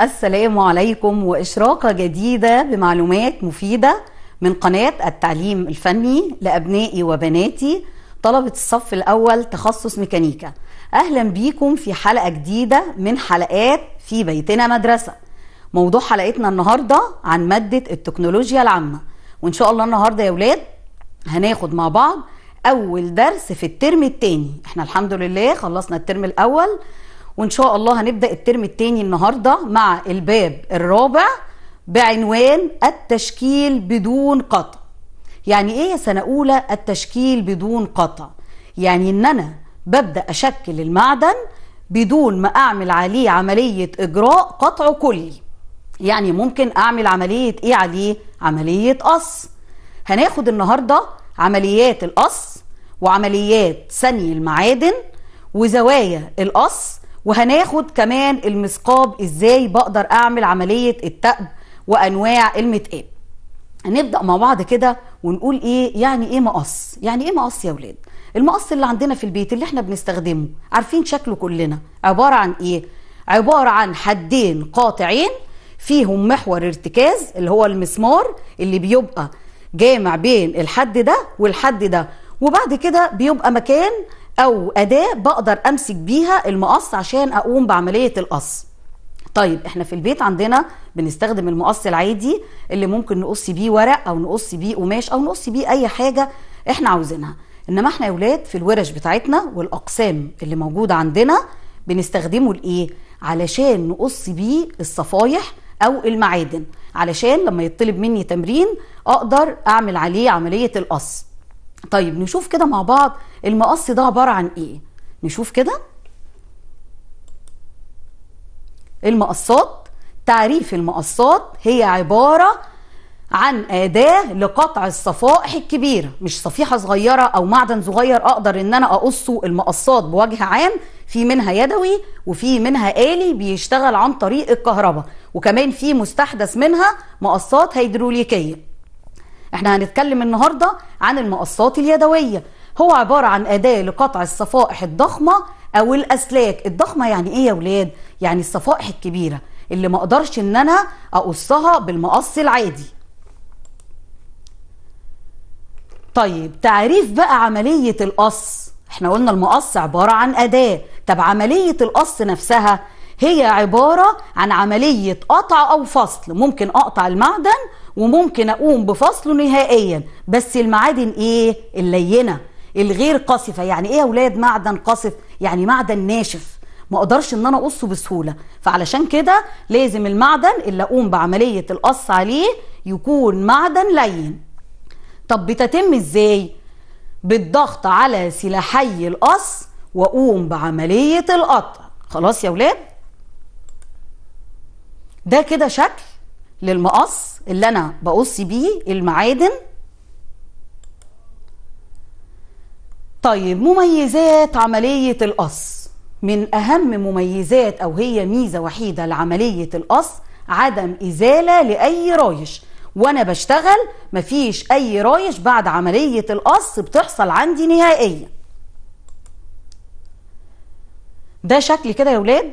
السلام عليكم وإشراقة جديدة بمعلومات مفيدة من قناة التعليم الفني لأبنائي وبناتي طلبة الصف الأول تخصص ميكانيكا أهلا بيكم في حلقة جديدة من حلقات في بيتنا مدرسة موضوع حلقتنا النهاردة عن مادة التكنولوجيا العامة وإن شاء الله النهاردة يا ولاد هناخد مع بعض أول درس في الترم الثاني إحنا الحمد لله خلصنا الترم الأول وان شاء الله هنبدا الترم الثاني النهارده مع الباب الرابع بعنوان التشكيل بدون قطع يعني ايه سنه اولى التشكيل بدون قطع يعني ان انا ببدا اشكل المعدن بدون ما اعمل عليه عمليه اجراء قطع كلي يعني ممكن اعمل عمليه ايه عليه عمليه قص هناخد النهارده عمليات القص وعمليات ثني المعادن وزوايا القص وهناخد كمان المثقاب ازاي بقدر اعمل عملية التأب وانواع المتقاب نبدأ مع بعض كده ونقول ايه يعني ايه مقص يعني ايه مقص يا ولاد المقص اللي عندنا في البيت اللي احنا بنستخدمه عارفين شكله كلنا عبارة عن ايه عبارة عن حدين قاطعين فيهم محور ارتكاز اللي هو المسمار اللي بيبقى جامع بين الحد ده والحد ده وبعد كده بيبقى مكان او اداه بقدر امسك بيها المقص عشان اقوم بعمليه القص طيب احنا في البيت عندنا بنستخدم المقص العادي اللي ممكن نقص بيه ورق او نقص بيه قماش او نقص بيه اي حاجه احنا عاوزينها انما احنا يا ولاد في الورش بتاعتنا والاقسام اللي موجوده عندنا بنستخدمه لايه علشان نقص بيه الصفايح او المعادن علشان لما يطلب مني تمرين اقدر اعمل عليه عمليه القص طيب نشوف كده مع بعض المقص ده عباره عن ايه نشوف كده المقصات تعريف المقصات هي عباره عن أداة لقطع الصفائح الكبيرة مش صفيحة صغيرة أو معدن صغير أقدر إن أنا أقصه المقصات بوجه عام في منها يدوي وفي منها آلي بيشتغل عن طريق الكهرباء وكمان في مستحدث منها مقصات هيدروليكية احنا هنتكلم النهاردة عن المقصات اليدوية هو عبارة عن أداة لقطع الصفائح الضخمة أو الأسلاك الضخمة يعني إيه يا ولاد؟ يعني الصفائح الكبيرة اللي ما اقدرش ان انا اقصها بالمقص العادي طيب تعريف بقى عملية القص احنا قلنا المقص عبارة عن أداة طب عملية القص نفسها هي عبارة عن عملية قطع أو فصل ممكن أقطع المعدن وممكن اقوم بفصله نهائيا بس المعادن ايه اللينه الغير قاصفه يعني ايه يا اولاد معدن قاصف يعني معدن ناشف ما اقدرش ان انا اقصه بسهوله فعلشان كده لازم المعدن اللي اقوم بعمليه القص عليه يكون معدن لين طب بتتم ازاي بالضغط على سلاحي القص واقوم بعمليه القطع خلاص يا اولاد ده كده شكل للمقص اللي انا بقص بيه المعادن طيب مميزات عملية القص من أهم مميزات أو هي ميزة وحيدة لعملية القص عدم إزالة لأي رايش وأنا بشتغل مفيش أي رايش بعد عملية القص بتحصل عندي نهائيا ده شكل كده يا ولاد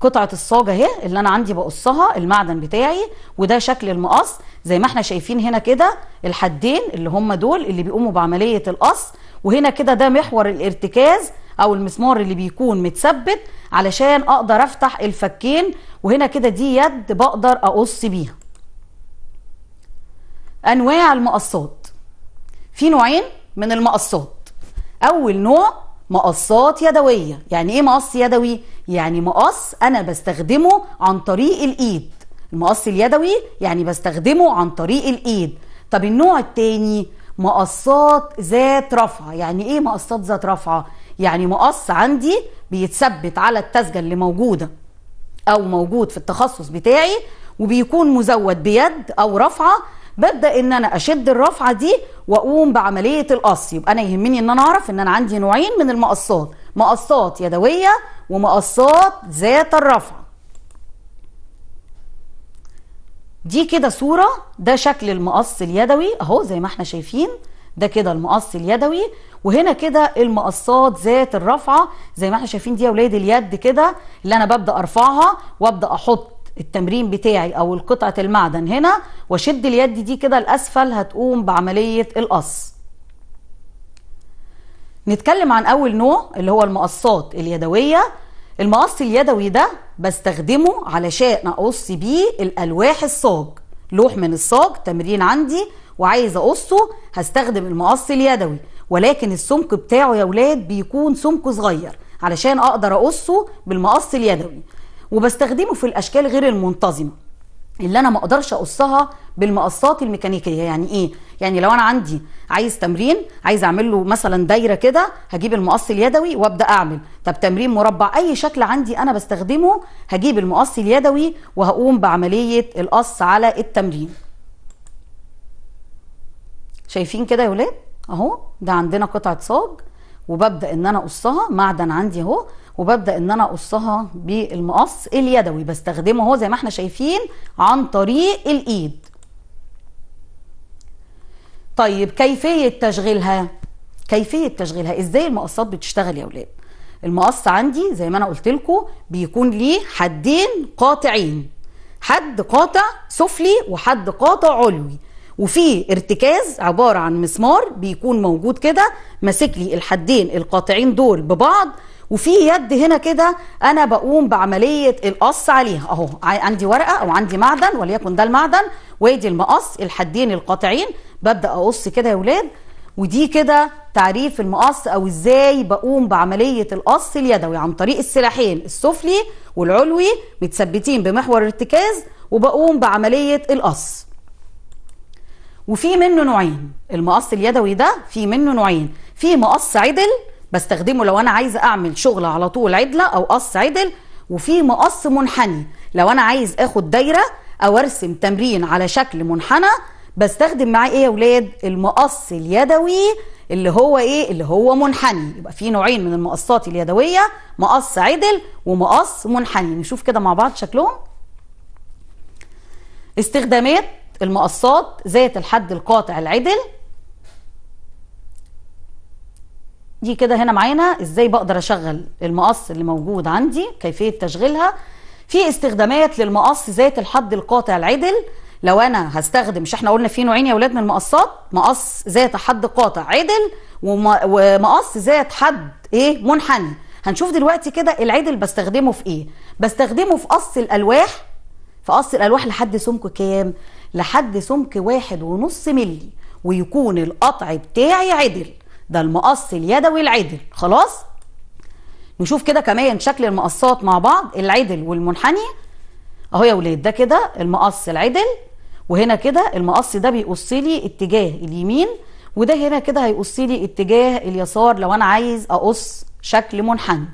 قطعه الصاجه اهي اللي انا عندي بقصها المعدن بتاعي وده شكل المقص زي ما احنا شايفين هنا كده الحدين اللي هم دول اللي بيقوموا بعمليه القص وهنا كده ده محور الارتكاز او المسمار اللي بيكون متثبت علشان اقدر افتح الفكين وهنا كده دي يد بقدر اقص بيها انواع المقصات في نوعين من المقصات اول نوع مقصات يدويه يعني ايه مقص يدوي يعني مقص انا بستخدمه عن طريق الايد المقص اليدوي يعني بستخدمه عن طريق الايد طب النوع التاني مقصات ذات رفعه يعني ايه مقصات ذات رفعه يعني مقص عندي بيتثبت على التسجة اللي موجوده او موجود في التخصص بتاعي وبيكون مزود بيد او رفعه ببدا ان انا اشد الرفعه دي واقوم بعمليه القص يبقى انا يهمني ان انا اعرف ان انا عندي نوعين من المقصات مقصات يدويه ومقصات ذات الرفع دي كده صوره ده شكل المقص اليدوي اهو زي ما احنا شايفين ده كده المقص اليدوي وهنا كده المقصات ذات الرفعه زي ما احنا شايفين دي يا ولاد اليد كده اللي انا ببدا ارفعها وابدا احط التمرين بتاعي او قطعه المعدن هنا واشد اليد دي كده لاسفل هتقوم بعمليه القص نتكلم عن اول نوع اللي هو المقصات اليدويه المقص اليدوي ده بستخدمه علشان اقص بيه الالواح الصاج لوح من الصاج تمرين عندي وعايز اقصه هستخدم المقص اليدوي ولكن السمك بتاعه يا ولاد بيكون سمك صغير علشان اقدر اقصه بالمقص اليدوي وبستخدمه في الاشكال غير المنتظمه اللي انا ما اقدرش اقصها بالمقصات الميكانيكيه يعني ايه يعني لو انا عندي عايز تمرين عايز اعمل له مثلا دايره كده هجيب المقص اليدوي وابدا اعمل طب تمرين مربع اي شكل عندي انا بستخدمه هجيب المقص اليدوي وهقوم بعمليه القص على التمرين شايفين كده يا ولاد اهو ده عندنا قطعه صاج وببدا ان انا اقصها معدن عندي اهو وببدا ان انا اقصها بالمقص اليدوي بستخدمه اهو زي ما احنا شايفين عن طريق الايد طيب كيفيه تشغيلها كيفيه تشغيلها ازاي المقصات بتشتغل يا اولاد المقص عندي زي ما انا قلت لكم بيكون ليه حدين قاطعين حد قاطع سفلي وحد قاطع علوي وفي ارتكاز عباره عن مسمار بيكون موجود كده ماسك لي الحدين القاطعين دول ببعض وفي يد هنا كده انا بقوم بعمليه القص عليها اهو عندي ورقه او عندي معدن وليكن ده المعدن وادي المقص الحدين القاطعين ببدا اقص كده يا ولاد ودي كده تعريف المقص او ازاي بقوم بعمليه القص اليدوي عن طريق السلاحين السفلي والعلوي متثبتين بمحور ارتكاز وبقوم بعمليه القص وفي منه نوعين المقص اليدوي ده في منه نوعين في مقص عدل بستخدمه لو انا عايزه اعمل شغله على طول عدله او قص عدل وفي مقص منحني لو انا عايز اخد دايره او ارسم تمرين على شكل منحنى بستخدم معاه ايه يا ولاد المقص اليدوي اللي هو ايه اللي هو منحني يبقى في نوعين من المقصات اليدويه مقص عدل ومقص منحني نشوف كده مع بعض شكلهم استخدامات المقصات ذات الحد القاطع العدل دي كده هنا معانا ازاي بقدر اشغل المقص اللي موجود عندي كيفيه تشغيلها في استخدامات للمقص ذات الحد القاطع العدل لو انا هستخدم مش احنا قلنا في نوعين يا اولاد من المقصات مقص ذات حد قاطع عدل ومقص ذات حد ايه منحني هنشوف دلوقتي كده العدل بستخدمه في ايه بستخدمه في قص الالواح في قص الالواح لحد سمك كام لحد سمك واحد ونص ملي ويكون القطع بتاعي عدل ده المقص اليدوي العدل خلاص نشوف كده كمان شكل المقصات مع بعض العدل والمنحني اهو يا ولاد ده كده المقص العدل وهنا كده المقص ده بيقص لي اتجاه اليمين وده هنا كده هيقص لي اتجاه اليسار لو انا عايز اقص شكل منحني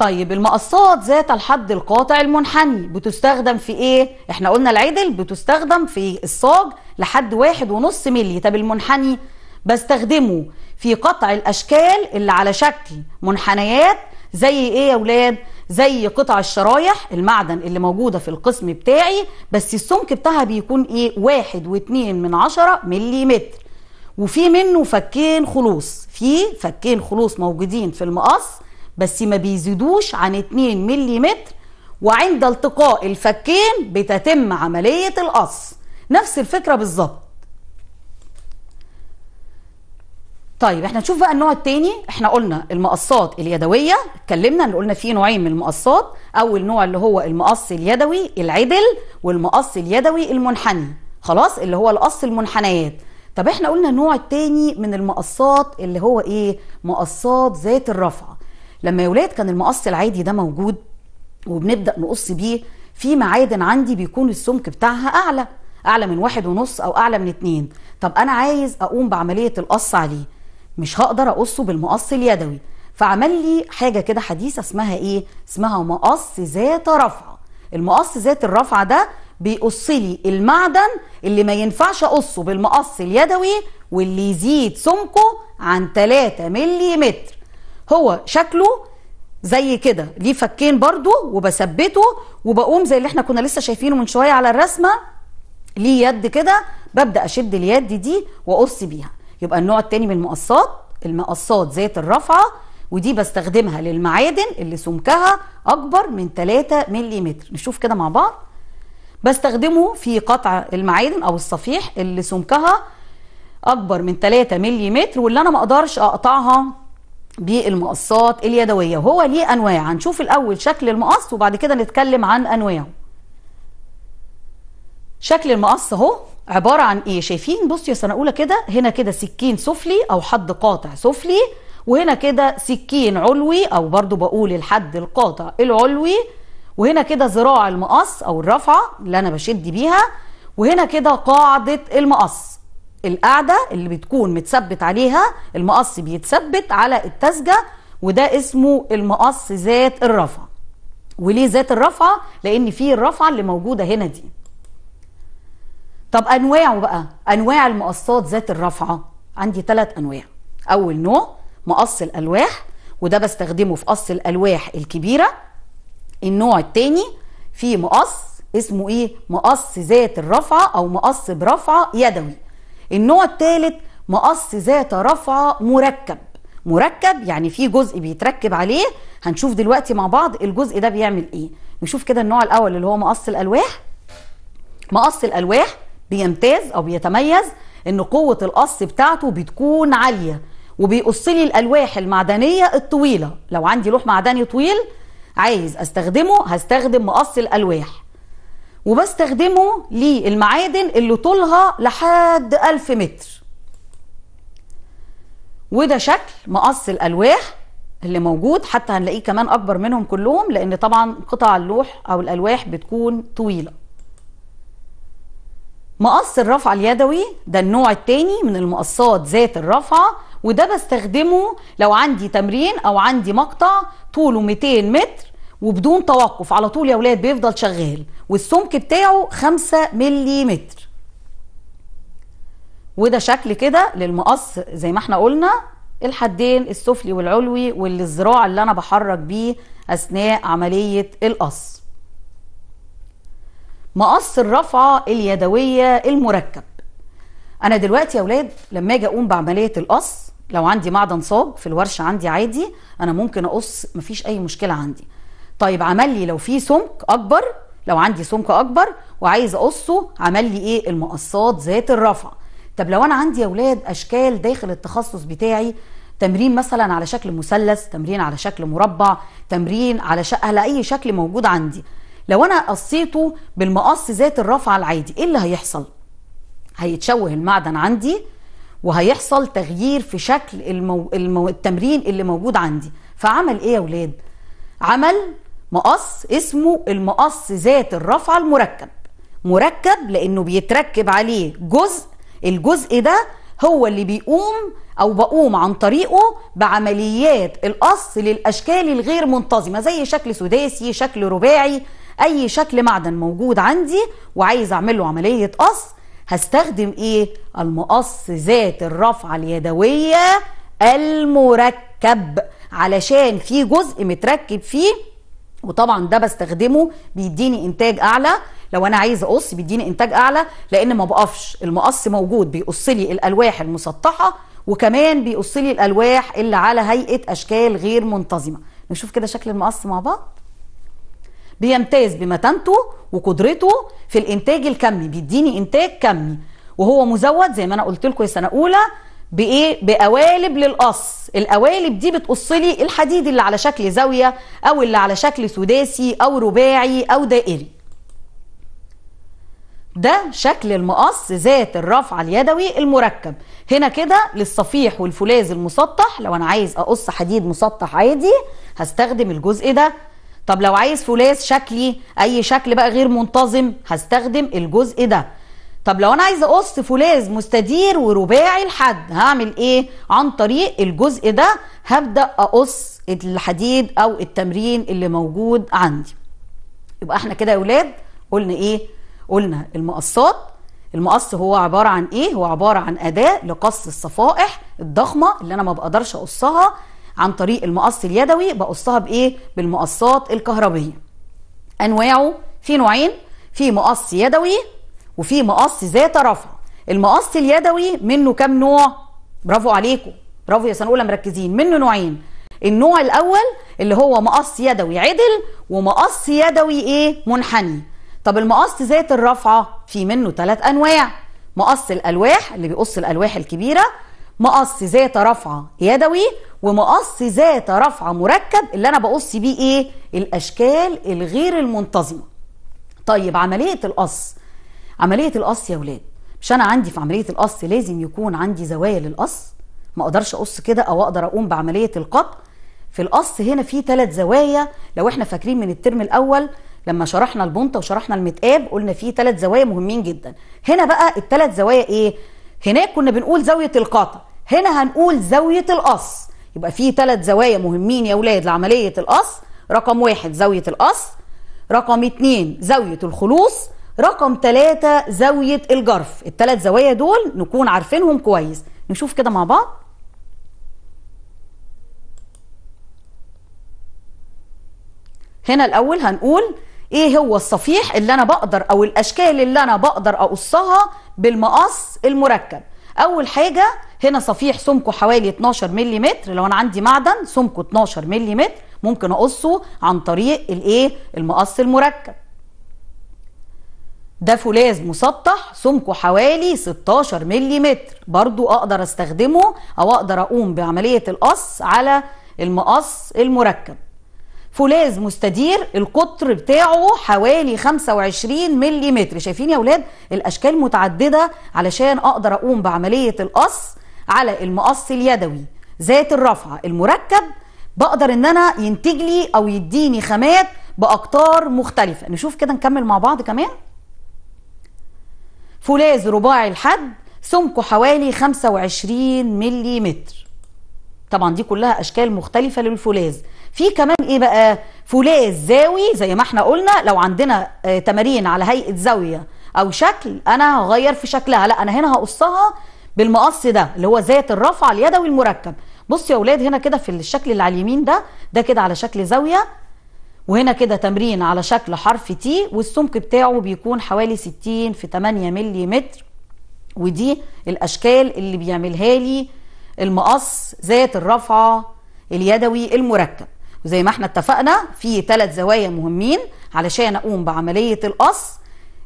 طيب المقصات ذات الحد القاطع المنحني بتستخدم في ايه؟ احنا قلنا العدل بتستخدم في الصاج لحد واحد ونص ملي طب المنحني بستخدمه في قطع الاشكال اللي على شكل منحنيات زي ايه يا ولاد؟ زي قطع الشرايح المعدن اللي موجودة في القسم بتاعي بس السمك بتاعها بيكون ايه؟ واحد واتنين من عشرة ملي متر وفي منه فكين خلوص في فكين خلوص موجودين في المقص بس ما بيزيدوش عن 2 ملم وعند التقاء الفكين بتتم عملية القص نفس الفكرة بالظبط طيب احنا نشوف بقى النوع التاني احنا قلنا المقصات اليدوية اتكلمنا ان قلنا في نوعين من المقصات اول نوع اللي هو المقص اليدوي العدل والمقص اليدوي المنحني خلاص اللي هو القص المنحنيات طب احنا قلنا النوع التاني من المقصات اللي هو ايه مقصات ذات الرفعة لما يا ولاد كان المقص العادي ده موجود وبنبدا نقص بيه في معادن عندي بيكون السمك بتاعها اعلى اعلى من واحد ونص او اعلى من اتنين طب انا عايز اقوم بعمليه القص عليه مش هقدر اقصه بالمقص اليدوي فعمل لي حاجه كده حديثه اسمها ايه اسمها مقص ذات رفعه المقص ذات الرفعه ده بيقص لي المعدن اللي ما ينفعش اقصه بالمقص اليدوي واللي يزيد سمكه عن 3 ملي متر هو شكله زي كده ليه فكين برضو وبثبته وبقوم زي اللي احنا كنا لسه شايفينه من شويه على الرسمه ليه يد كده ببدا اشد اليد دي واقص بيها يبقى النوع التاني من المقصات المقصات ذات الرفعه ودي بستخدمها للمعادن اللي سمكها اكبر من 3 ملم نشوف كده مع بعض بستخدمه في قطع المعادن او الصفيح اللي سمكها اكبر من 3 ملم واللي انا ما اقدرش اقطعها بالمقصات اليدويه وهو ليه انواع هنشوف الاول شكل المقص وبعد كده نتكلم عن انواعه شكل المقص اهو عباره عن ايه شايفين بص يا سنه اولى كده هنا كده سكين سفلي او حد قاطع سفلي وهنا كده سكين علوي او برضو بقول الحد القاطع العلوي وهنا كده ذراع المقص او الرفعه اللي انا بشد بيها وهنا كده قاعده المقص القاعده اللي بتكون متثبت عليها المقص بيتثبت على التسجه وده اسمه المقص ذات الرفع وليه ذات الرفعه لان في الرفعه اللي موجوده هنا دي طب انواعه بقى انواع المقصات ذات الرفعه عندي ثلاث انواع اول نوع مقص الالواح وده بستخدمه في قص الالواح الكبيره النوع الثاني في مقص اسمه ايه مقص ذات الرفعه او مقص برفعه يدوي النوع الثالث مقص ذات رفعة مركب مركب يعني في جزء بيتركب عليه هنشوف دلوقتي مع بعض الجزء ده بيعمل ايه نشوف كده النوع الاول اللي هو مقص الالواح مقص الالواح بيمتاز او بيتميز ان قوه القص بتاعته بتكون عاليه وبيقص لي الالواح المعدنيه الطويله لو عندي لوح معدني طويل عايز استخدمه هستخدم مقص الالواح وبستخدمه للمعادن اللي طولها لحد 1000 متر وده شكل مقص الالواح اللي موجود حتى هنلاقيه كمان اكبر منهم كلهم لان طبعا قطع اللوح او الالواح بتكون طويله مقص الرفع اليدوي ده النوع التاني من المقصات ذات الرفعه وده بستخدمه لو عندي تمرين او عندي مقطع طوله 200 متر وبدون توقف على طول يا ولاد بيفضل شغال والسمك بتاعه 5 ملم وده شكل كده للمقص زي ما احنا قلنا الحدين السفلي والعلوي الزراع اللي انا بحرك بيه اثناء عمليه القص مقص الرفعه اليدويه المركب انا دلوقتي يا ولاد لما اجي اقوم بعمليه القص لو عندي معدن صاج في الورشه عندي عادي انا ممكن اقص مفيش اي مشكله عندي طيب عمل لي لو في سمك اكبر لو عندي سمك اكبر وعايز اقصه عمل لي ايه المقصات ذات الرفع طب لو انا عندي يا اولاد اشكال داخل التخصص بتاعي تمرين مثلا على شكل مثلث تمرين على شكل مربع تمرين على, ش... على اي شكل موجود عندي لو انا قصيته بالمقص ذات الرفع العادي ايه اللي هيحصل هيتشوه المعدن عندي وهيحصل تغيير في شكل المو... المو... التمرين اللي موجود عندي فعمل ايه يا اولاد عمل مقص اسمه المقص ذات الرفعة المركب مركب لأنه بيتركب عليه جزء الجزء ده هو اللي بيقوم أو بقوم عن طريقه بعمليات القص للأشكال الغير منتظمة زي شكل سداسي شكل رباعي أي شكل معدن موجود عندي وعايز أعمل له عملية قص هستخدم إيه؟ المقص ذات الرفعة اليدوية المركب علشان في جزء متركب فيه وطبعا ده بستخدمه بيديني انتاج اعلى لو انا عايز اقص بيديني انتاج اعلى لان ما بقفش المقص موجود بيقص لي الالواح المسطحه وكمان بيقص لي الالواح اللي على هيئه اشكال غير منتظمه نشوف كده شكل المقص مع بعض بيمتاز بمتانته وقدرته في الانتاج الكمي بيديني انتاج كمي وهو مزود زي ما انا قلت لكم يا سنه اولى بايه بقوالب للقص القوالب دي بتقص لي الحديد اللي على شكل زاويه او اللي على شكل سداسي او رباعي او دائري ده شكل المقص ذات الرفع اليدوي المركب هنا كده للصفيح والفولاذ المسطح لو انا عايز اقص حديد مسطح عادي هستخدم الجزء ده طب لو عايز فولاذ شكلي اي شكل بقى غير منتظم هستخدم الجزء ده طب لو انا عايزه اقص فولاذ مستدير ورباعي لحد هعمل ايه عن طريق الجزء ده هبدا اقص الحديد او التمرين اللي موجود عندي يبقى احنا كده يا اولاد قلنا ايه قلنا المقصات المقص هو عباره عن ايه هو عباره عن اداه لقص الصفائح الضخمه اللي انا ما بقدرش اقصها عن طريق المقص اليدوي بقصها بايه بالمقصات الكهربيه انواعه في نوعين في مقص يدوي وفي مقص ذات رفع المقص اليدوي منه كام نوع برافو عليكم برافو يا سنه اولى مركزين منه نوعين النوع الاول اللي هو مقص يدوي عدل ومقص يدوي ايه منحني طب المقص ذات الرفعه في منه ثلاث انواع مقص الالواح اللي بيقص الالواح الكبيره مقص ذات رفعه يدوي ومقص ذات رفعه مركب اللي انا بقص بيه ايه الاشكال الغير المنتظمه طيب عمليه القص عمليه القص يا ولاد مش انا عندي في عمليه القص لازم يكون عندي زوايا للقص ما اقدرش اقص كده او اقدر اقوم بعمليه القطع في القص هنا في ثلاث زوايا لو احنا فاكرين من الترم الاول لما شرحنا البنطه وشرحنا المتقاب قلنا في ثلاث زوايا مهمين جدا هنا بقى الثلاث زوايا ايه هناك كنا بنقول زاويه القطع هنا هنقول زاويه القص يبقى في ثلاث زوايا مهمين يا اولاد لعمليه القص رقم واحد زاويه القص رقم اتنين زاويه الخلوص رقم ثلاثة زاوية الجرف الثلاث زوايا دول نكون عارفينهم كويس نشوف كده مع بعض هنا الأول هنقول ايه هو الصفيح اللي انا بقدر او الاشكال اللي انا بقدر اقصها بالمقص المركب اول حاجة هنا صفيح سمكه حوالي 12 ملم لو انا عندي معدن سمكه 12 ملم ممكن اقصه عن طريق الايه المقص المركب ده فولاذ مسطح سمكه حوالي 16 ملم برضو اقدر استخدمه او اقدر اقوم بعملية القص على المقص المركب فولاذ مستدير القطر بتاعه حوالي 25 ملم شايفين يا ولاد الاشكال متعددة علشان اقدر اقوم بعملية القص على المقص اليدوي ذات الرفعة المركب بقدر ان انا ينتج لي او يديني خامات باقطار مختلفة نشوف كده نكمل مع بعض كمان فولاذ رباعي الحد سمكه حوالي 25 ملم طبعا دي كلها اشكال مختلفه للفولاذ في كمان ايه بقى فولاذ زاوي زي ما احنا قلنا لو عندنا آه، تمارين على هيئه زاويه او شكل انا هغير في شكلها لا انا هنا هقصها بالمقص ده اللي هو ذات الرفع اليدوي المركب بصوا يا اولاد هنا كده في الشكل اللي على اليمين ده ده كده على شكل زاويه وهنا كده تمرين على شكل حرف تي والسمك بتاعه بيكون حوالي 60 في 8 متر ودي الاشكال اللي بيعملها لي المقص ذات الرفعه اليدوي المركب وزي ما احنا اتفقنا في ثلاث زوايا مهمين علشان اقوم بعمليه القص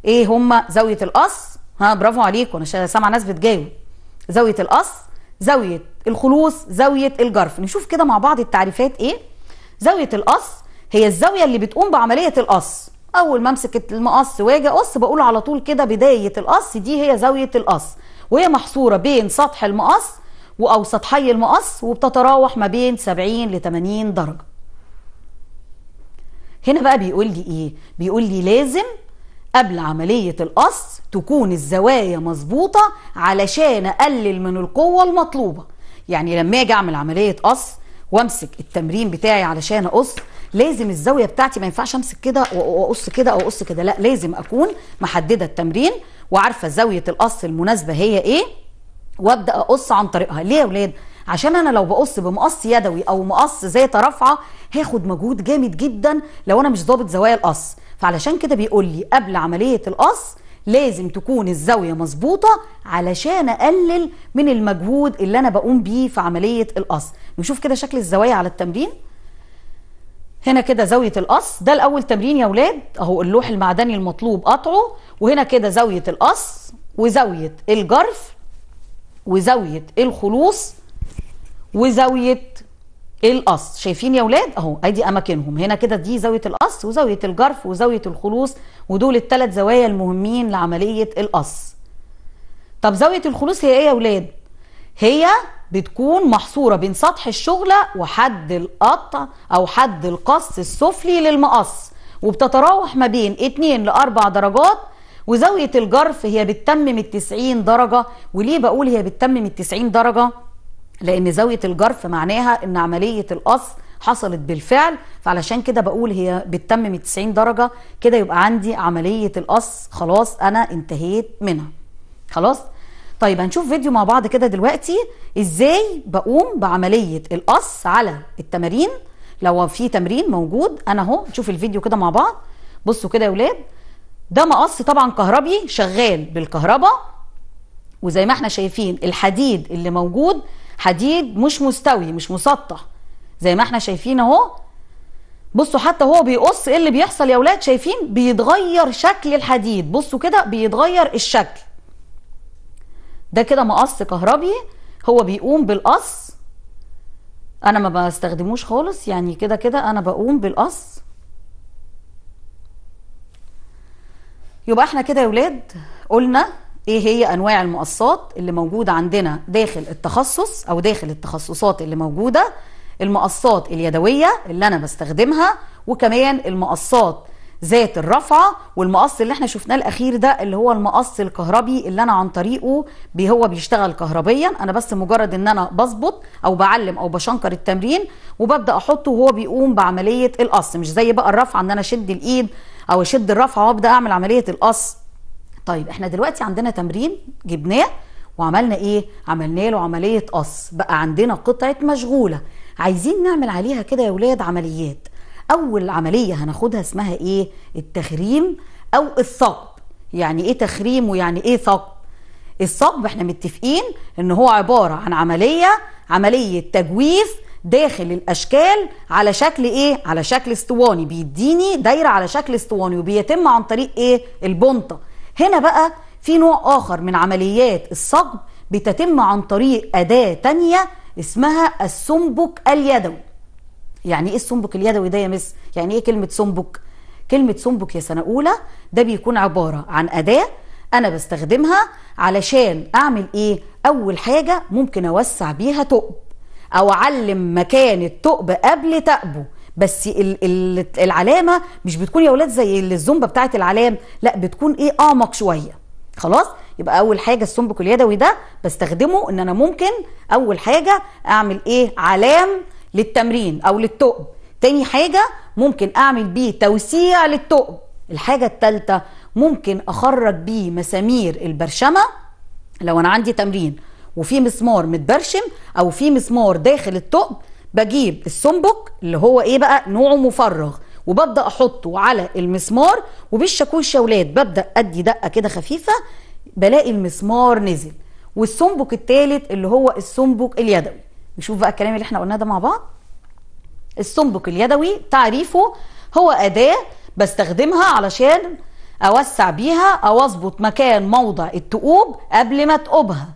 ايه هما زاويه القص ها برافو عليكم انا سامعه ناس بتجاوب زاويه القص زاويه الخلوص زاويه الجرف نشوف كده مع بعض التعريفات ايه زاويه القص هي الزاوية اللي بتقوم بعملية القص اول ما امسك المقص واجي اقص بقول على طول كده بداية القص دي هي زاوية القص وهي محصورة بين سطح المقص او سطحي المقص وبتتراوح ما بين 70 ل 80 درجة هنا بقى بيقول لي ايه بيقول لي لازم قبل عملية القص تكون الزوايا مظبوطة علشان أقلل من القوة المطلوبة يعني لما أجي أعمل عملية قص وأمسك التمرين بتاعي علشان أقص لازم الزاويه بتاعتي ما ينفعش امسك كده واقص كده او اقص كده لا لازم اكون محدده التمرين وعارفه زاويه القص المناسبه هي ايه وابدا اقص عن طريقها ليه يا ولاد عشان انا لو بقص بمقص يدوي او مقص ذات رفعه هاخد مجهود جامد جدا لو انا مش ظابط زوايا القص فعلشان كده بيقول لي قبل عمليه القص لازم تكون الزاوية مظبوطة علشان أقلل من المجهود اللي أنا بقوم بيه في عملية القص نشوف كده شكل الزوايا على التمرين هنا كده زاوية القص ده الأول تمرين يا ولاد أهو اللوح المعدني المطلوب قطعه وهنا كده زاوية القص وزاوية الجرف وزاوية الخلوص وزاوية القص شايفين يا ولاد اهو ادي اماكنهم هنا كده دي زاويه القص وزاويه الجرف وزاويه الخلوص ودول الثلاث زوايا المهمين لعمليه القص طب زاويه الخلوص هي ايه يا ولاد هي بتكون محصورة بين سطح الشغلة وحد القطع أو حد القص السفلي للمقص وبتتراوح ما بين 2 ل 4 درجات وزاوية الجرف هي بتتمم ال 90 درجة وليه بقول هي بتتمم ال 90 درجة؟ لأن زاوية الجرف معناها إن عملية القص حصلت بالفعل فعلشان كده بقول هي بتتمم ال 90 درجة كده يبقى عندي عملية القص خلاص أنا انتهيت منها خلاص؟ طيب هنشوف فيديو مع بعض كده دلوقتي ازاي بقوم بعملية القص على التمارين لو في تمرين موجود انا اهو نشوف الفيديو كده مع بعض بصوا كده يا ولاد ده مقص طبعا كهربي شغال بالكهرباء وزي ما احنا شايفين الحديد اللي موجود حديد مش مستوي مش مسطح زي ما احنا شايفين اهو بصوا حتى هو بيقص ايه اللي بيحصل يا ولاد شايفين بيتغير شكل الحديد بصوا كده بيتغير الشكل ده كده مقص كهربي هو بيقوم بالقص انا ما بستخدموش خالص يعني كده كده انا بقوم بالقص يبقى احنا كده يا ولاد قلنا ايه هي انواع المقصات اللي موجوده عندنا داخل التخصص او داخل التخصصات اللي موجوده المقصات اليدويه اللي انا بستخدمها وكمان المقصات ذات الرفعه والمقص اللي احنا شفناه الاخير ده اللي هو المقص الكهربي اللي انا عن طريقه بي هو بيشتغل كهربيا انا بس مجرد ان انا بظبط او بعلم او بشنكر التمرين وببدا احطه وهو بيقوم بعمليه القص مش زي بقى الرفعه ان انا اشد الايد او اشد الرفعه وابدا اعمل عمليه القص طيب احنا دلوقتي عندنا تمرين جبناه وعملنا ايه عملنا له عمليه قص بقى عندنا قطعه مشغوله عايزين نعمل عليها كده يا ولاد عمليات اول عمليه هناخدها اسمها ايه التخريم او الثقب يعني ايه تخريم ويعني ايه ثقب الثقب احنا متفقين ان هو عباره عن عمليه عمليه تجويف داخل الاشكال على شكل ايه على شكل اسطواني بيديني دايره على شكل اسطواني وبيتم عن طريق ايه البنطه هنا بقى في نوع اخر من عمليات الصقب بتتم عن طريق اداه تانية اسمها السنبك اليدوي يعني ايه السنبك اليدوي ده يا مس يعني ايه كلمه سنبك كلمه سنبك يا سنه اولى ده بيكون عباره عن اداه انا بستخدمها علشان اعمل ايه اول حاجه ممكن اوسع بيها ثقب او اعلم مكان الثقب قبل ثقبه بس العلامه مش بتكون يا اولاد زي الزومبا بتاعه العلام لا بتكون ايه اعمق شويه خلاص يبقى اول حاجه السنبك اليدوي ده بستخدمه ان انا ممكن اول حاجه اعمل ايه علام للتمرين او للتقم تاني حاجه ممكن اعمل بيه توسيع للتقم الحاجه الثالثه ممكن اخرج بيه مسامير البرشمه لو انا عندي تمرين وفي مسمار متبرشم او في مسمار داخل الثقب بجيب السنبك اللي هو ايه بقى نوعه مفرغ وببدا احطه على المسمار وبالشاكوش يا ولاد ببدا ادي دقه كده خفيفه بلاقي المسمار نزل والسنبك الثالث اللي هو السنبك اليدوي نشوف بقى الكلام اللي احنا قلناه ده مع بعض الصندوق اليدوي تعريفه هو أداة بستخدمها علشان أوسع بيها أو أظبط مكان موضع التقوب قبل ما تقوبها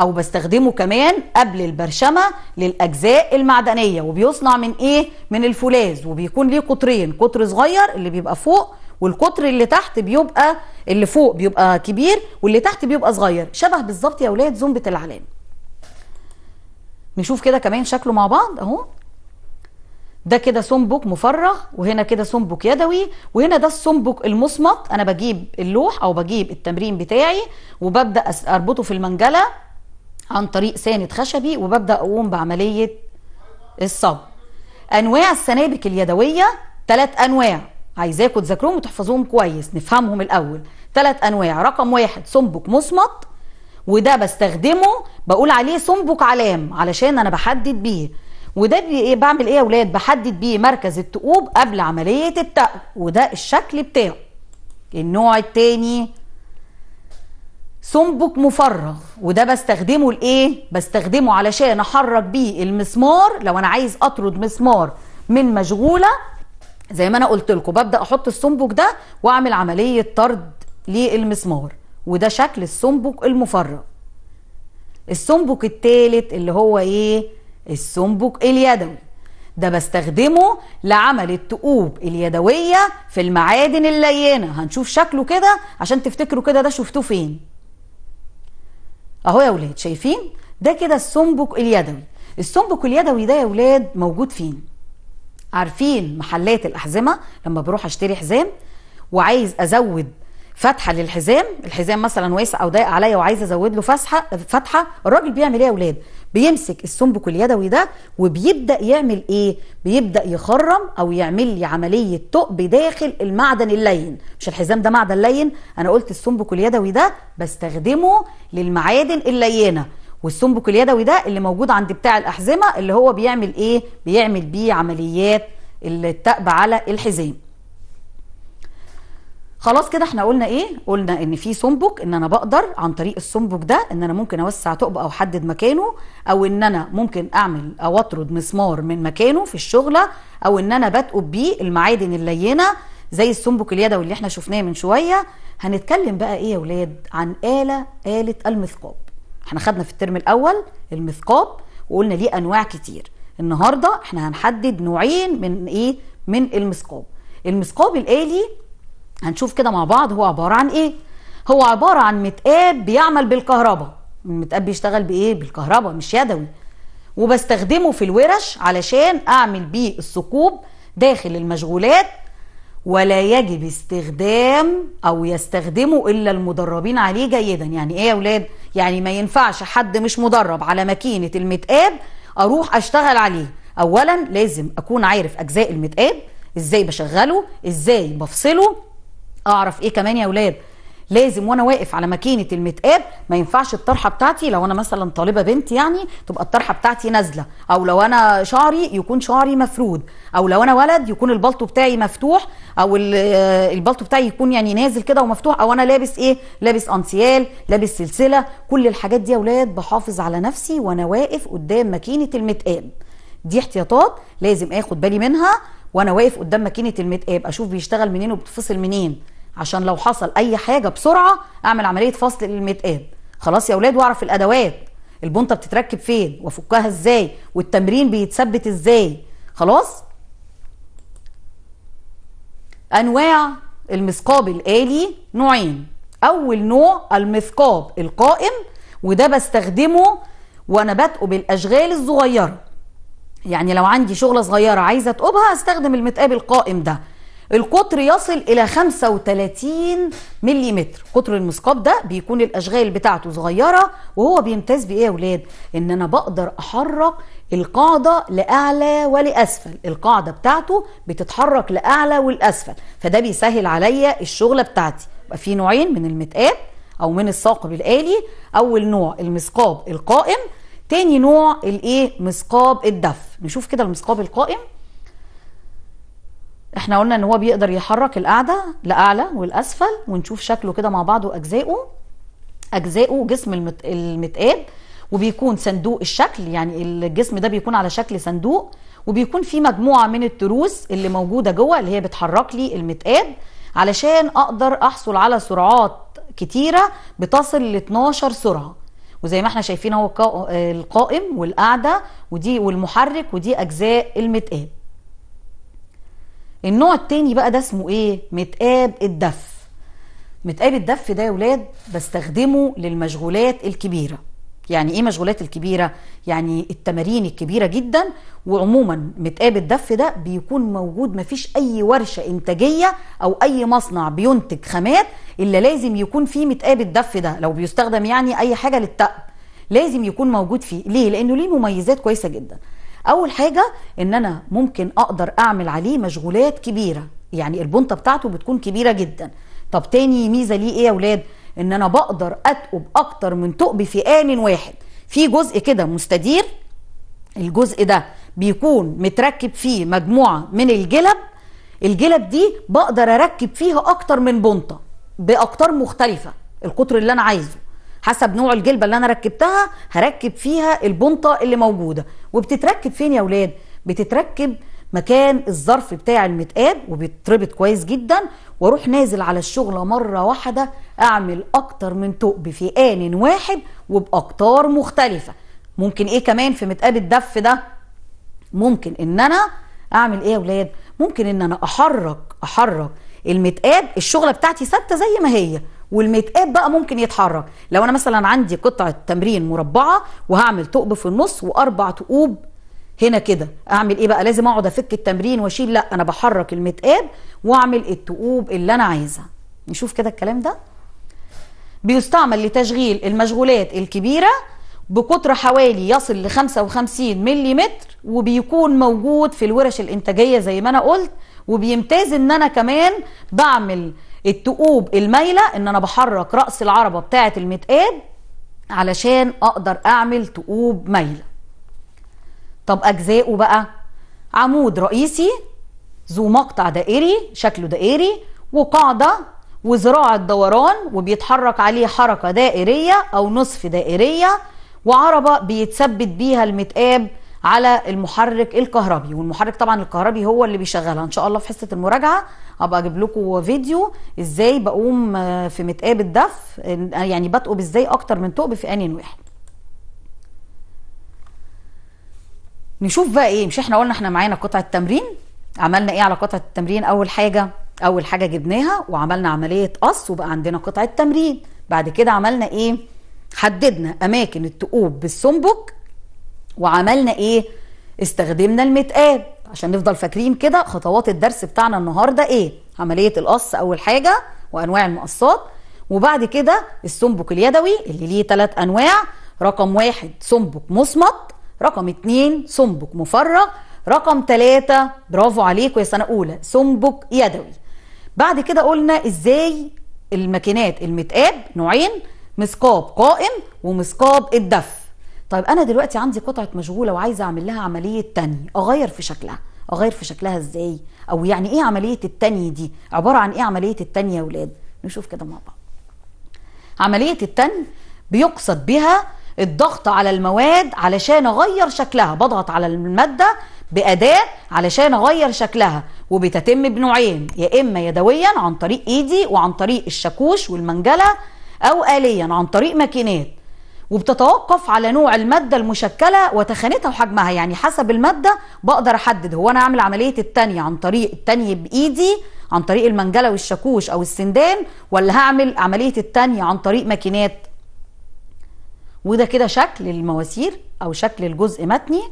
أو بستخدمه كمان قبل البرشمة للأجزاء المعدنية وبيصنع من إيه؟ من الفولاذ وبيكون ليه قطرين قطر صغير اللي بيبقى فوق والقطر اللي تحت بيبقى اللي فوق بيبقى كبير واللي تحت بيبقى صغير شبه بالظبط يا أولاد زنبة العلامة نشوف كده كمان شكله مع بعض اهو ده كده سنبك مفرغ وهنا كده سنبك يدوي وهنا ده السنبك المصمت انا بجيب اللوح او بجيب التمرين بتاعي وببدا اربطه في المنجله عن طريق ساند خشبي وببدا اقوم بعمليه الصب انواع السنابك اليدويه ثلاث انواع عايزاكم تذاكروهم وتحفظوهم كويس نفهمهم الاول ثلاث انواع رقم واحد سنبك مصمت وده بستخدمه بقول عليه سنبك علام علشان انا بحدد بيه وده ايه بعمل ايه يا اولاد بحدد بيه مركز الثقوب قبل عمليه التقو وده الشكل بتاعه النوع التاني سنبك مفرغ وده بستخدمه لايه بستخدمه علشان احرك بيه المسمار لو انا عايز اطرد مسمار من مشغوله زي ما انا قلت لكم ببدا احط السنبك ده واعمل عمليه طرد للمسمار وده شكل السنبك المفرغ السنبك التالت اللي هو ايه السنبك اليدوي ده بستخدمه لعمل التقوب اليدوية في المعادن اللينة هنشوف شكله كده عشان تفتكروا كده ده شفتوه فين اهو يا ولاد شايفين ده كده السنبك اليدوي السنبك اليدوي ده يا ولاد موجود فين عارفين محلات الأحزمة لما بروح أشتري حزام وعايز أزود فتحه للحزام الحزام مثلا واسع او ضيق عليا وعايزه ازود له فسحه فتحه الراجل بيعمل ايه يا اولاد بيمسك السنبك اليدوي ده وبيبدا يعمل ايه بيبدا يخرم او يعمل لي عمليه ثقب داخل المعدن اللين مش الحزام ده معدن لين انا قلت السنبك اليدوي ده بستخدمه للمعادن اللينه والسنبك اليدوي ده اللي موجود عند بتاع الاحزمه اللي هو بيعمل ايه بيعمل بيه عمليات التقب على الحزام خلاص كده احنا قلنا ايه قلنا ان في سنبك ان انا بقدر عن طريق السنبك ده ان انا ممكن اوسع ثقب او احدد مكانه او ان انا ممكن اعمل او اطرد مسمار من مكانه في الشغله او ان انا بتقب بيه المعادن اللينه زي السنبك اليدوي اللي احنا شفناه من شويه هنتكلم بقى ايه يا ولاد عن اله اله المثقاب احنا خدنا في الترم الاول المثقاب وقلنا ليه انواع كتير النهارده احنا هنحدد نوعين من ايه من المثقاب المثقاب الالي هنشوف كده مع بعض هو عبارة عن ايه هو عبارة عن متقاب بيعمل بالكهرباء المتقاب بيشتغل بايه بالكهرباء مش يدوي وبستخدمه في الورش علشان اعمل بيه الثقوب داخل المشغولات ولا يجب استخدام او يستخدمه الا المدربين عليه جيدا يعني ايه يا اولاد يعني ما ينفعش حد مش مدرب على ماكينه المتقاب اروح اشتغل عليه اولا لازم اكون عارف اجزاء المتقاب ازاي بشغله ازاي بفصله اعرف ايه كمان يا اولاد لازم وانا واقف على ماكينه المتقاب ما ينفعش الطرحه بتاعتي لو انا مثلا طالبه بنت يعني تبقى الطرحه بتاعتي نازله او لو انا شعري يكون شعري مفرود او لو انا ولد يكون البلطو بتاعي مفتوح او البلطو بتاعي يكون يعني نازل كده ومفتوح او انا لابس ايه لابس انسيال لابس سلسله كل الحاجات دي يا اولاد بحافظ على نفسي وانا واقف قدام ماكينه المتقاب دي احتياطات لازم اخد بالي منها وانا واقف قدام ماكينه المتقاب اشوف بيشتغل منين وبتفصل منين عشان لو حصل اي حاجه بسرعه اعمل عمليه فصل للمتقاب خلاص يا اولاد واعرف الادوات البنطه بتتركب فين وافكها ازاي والتمرين بيتثبت ازاي خلاص انواع المثقاب الالي نوعين اول نوع المثقاب القائم وده بستخدمه وانا بادئه بالاشغال الصغيره يعني لو عندي شغله صغيره عايزه اتقبها استخدم المتقاب القائم ده القطر يصل إلى 35 ملم قطر المثقاب ده بيكون الأشغال بتاعته صغيرة وهو بيمتاز بإيه يا أولاد؟ إن أنا بقدر أحرك القاعدة لأعلى ولأسفل القاعدة بتاعته بتتحرك لأعلى والأسفل فده بيسهل عليا الشغلة بتاعتي يبقى في نوعين من المتقاب أو من الثاقب الآلي أول نوع المثقاب القائم تاني نوع الإيه؟ مثقاب الدف نشوف كده المثقاب القائم احنا قلنا ان هو بيقدر يحرك القاعده لاعلى والاسفل ونشوف شكله كده مع بعض واجزائه اجزائه جسم المت... المتقاب وبيكون صندوق الشكل يعني الجسم ده بيكون على شكل صندوق وبيكون في مجموعه من التروس اللي موجوده جوه اللي هي بتحرك لي المتقاب علشان اقدر احصل على سرعات كتيره بتصل ل 12 سرعه وزي ما احنا شايفين اهو القائم والقاعده ودي والمحرك ودي اجزاء المتقاب النوع التاني بقى ده اسمه ايه متقاب الدف متقاب الدف ده يا ولاد بستخدمه للمشغولات الكبيره يعني ايه مشغولات الكبيره يعني التمارين الكبيره جدا وعموما متقاب الدف ده بيكون موجود مفيش اي ورشه انتاجيه او اي مصنع بينتج خامات الا لازم يكون فيه متقاب الدف ده لو بيستخدم يعني اي حاجه للتقب لازم يكون موجود فيه ليه لانه ليه مميزات كويسه جدا اول حاجه ان انا ممكن اقدر اعمل عليه مشغولات كبيره يعني البنطه بتاعته بتكون كبيره جدا طب تاني ميزه ليه ايه يا اولاد ان انا بقدر اتقب اكتر من تقب في ان واحد في جزء كده مستدير الجزء ده بيكون متركب فيه مجموعه من الجلب الجلب دي بقدر اركب فيها اكتر من بنطه باقطار مختلفه القطر اللي انا عايزه حسب نوع الجلبه اللي انا ركبتها هركب فيها البنطه اللي موجوده وبتتركب فين يا اولاد بتتركب مكان الظرف بتاع المتقاب وبيتربط كويس جدا واروح نازل على الشغله مره واحده اعمل اكتر من تقب في ان واحد وباقطار مختلفه ممكن ايه كمان في متقاب الدف ده ممكن ان انا اعمل ايه يا ولاد ممكن ان انا احرك احرك المتقاب الشغله بتاعتي ثابته زي ما هي والميتقاب بقى ممكن يتحرك لو انا مثلا عندي قطعه تمرين مربعه وهعمل ثقب في النص واربع ثقوب هنا كده اعمل ايه بقى لازم اقعد افك التمرين واشيل لا انا بحرك المتقاب واعمل الثقوب اللي انا عايزها نشوف كده الكلام ده بيستعمل لتشغيل المشغولات الكبيره بقطر حوالي يصل ل 55 ملم وبيكون موجود في الورش الانتاجيه زي ما انا قلت وبيمتاز ان انا كمان بعمل التقوب المايله ان انا بحرك راس العربه بتاعه المتقاب علشان اقدر اعمل تقوب مايله طب اجزائه بقى عمود رئيسي ذو مقطع دائري شكله دائري وقاعده وزراعه دوران وبيتحرك عليه حركه دائريه او نصف دائريه وعربه بيتثبت بيها المتقاب على المحرك الكهربي والمحرك طبعا الكهربي هو اللي بيشغلها ان شاء الله في حصه المراجعه ابقى اجيب لكم فيديو ازاي بقوم آه، في متقاب الدف آه، يعني بتقب ازاي اكتر من تقب في انين واحد نشوف بقى ايه مش احنا قلنا احنا معانا قطعه تمرين عملنا ايه على قطعه التمرين اول حاجه اول حاجه جبناها وعملنا عمليه قص وبقى عندنا قطعه تمرين بعد كده عملنا ايه حددنا اماكن التقوب بالسنبك وعملنا ايه استخدمنا المتقاب عشان نفضل فاكرين كده خطوات الدرس بتاعنا النهارده ايه عمليه القص اول حاجه وانواع المقصات وبعد كده السنبك اليدوي اللي ليه ثلاث انواع رقم واحد سنبك مصمت رقم اتنين سنبك مفرغ رقم تلاتة برافو عليكم يا سنة أولى سنبك يدوي بعد كده قلنا إزاي الماكينات المتقاب نوعين مثقاب قائم ومثقاب الدفع طيب انا دلوقتي عندي قطعه مشغوله وعايزه اعمل لها عمليه تاني اغير في شكلها اغير في شكلها ازاي او يعني ايه عمليه التاني دي عباره عن ايه عمليه التاني يا ولاد نشوف كده مع بعض عمليه التاني بيقصد بها الضغط على المواد علشان اغير شكلها بضغط على الماده باداه علشان اغير شكلها وبتتم بنوعين يا اما يدويا عن طريق ايدي وعن طريق الشاكوش والمنجله او اليا عن طريق ماكينات وبتتوقف على نوع المادة المشكلة وتخانتها وحجمها يعني حسب المادة بقدر أحدد هو أنا أعمل عملية التانية عن طريق التانية بإيدي عن طريق المنجلة والشاكوش أو السندان ولا هعمل عملية التانية عن طريق ماكينات وده كده شكل المواسير أو شكل الجزء متني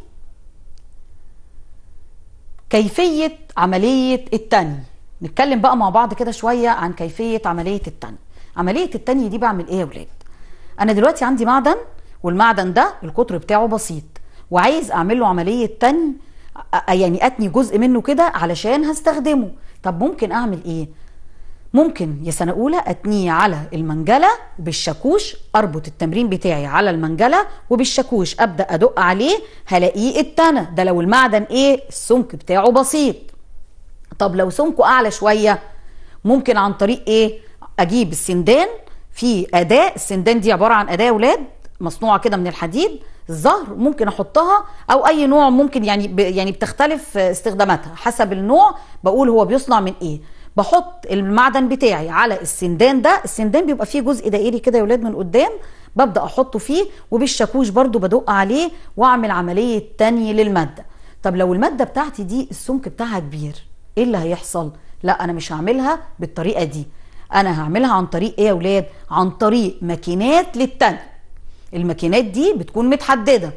كيفية عملية التاني نتكلم بقى مع بعض كده شوية عن كيفية عملية التاني عملية التاني دي بعمل إيه يا ولاد انا دلوقتي عندي معدن والمعدن ده القطر بتاعه بسيط وعايز اعمل له عمليه تن يعني اتني جزء منه كده علشان هستخدمه طب ممكن اعمل ايه ممكن يا سنه اولى اتنيه على المنجله بالشاكوش اربط التمرين بتاعي على المنجله وبالشاكوش ابدا ادق عليه هلاقيه اتنى ده لو المعدن ايه السمك بتاعه بسيط طب لو سمكه اعلى شويه ممكن عن طريق ايه اجيب السندان في اداه السندان دي عباره عن اداه يا ولاد مصنوعه كده من الحديد الظهر ممكن احطها او اي نوع ممكن يعني ب يعني بتختلف استخداماتها حسب النوع بقول هو بيصنع من ايه بحط المعدن بتاعي على السندان ده السندان بيبقى فيه جزء دائري كده يا ولاد من قدام ببدا احطه فيه وبالشاكوش برضو بدق عليه واعمل عمليه تانية للماده طب لو الماده بتاعتي دي السمك بتاعها كبير ايه اللي هيحصل لا انا مش هعملها بالطريقه دي انا هعملها عن طريق ايه يا ولاد عن طريق ماكينات للتن الماكينات دي بتكون متحدده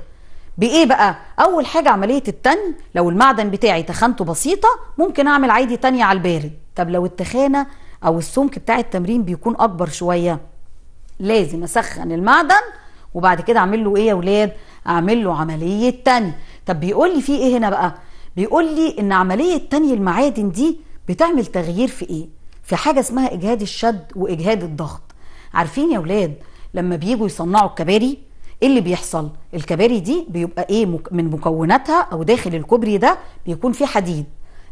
بايه بقى اول حاجه عمليه التن لو المعدن بتاعي تخانته بسيطه ممكن اعمل عادي تانية على البارد طب لو التخانه او السمك بتاع التمرين بيكون اكبر شويه لازم اسخن المعدن وبعد كده اعمل له ايه يا ولاد اعمل له عمليه تاني طب بيقول لي في ايه هنا بقى بيقول لي ان عمليه تاني المعادن دي بتعمل تغيير في ايه في حاجه اسمها اجهاد الشد واجهاد الضغط عارفين يا ولاد لما بييجوا يصنعوا الكباري ايه اللي بيحصل الكباري دي بيبقى ايه من مكوناتها او داخل الكوبري ده بيكون فيه حديد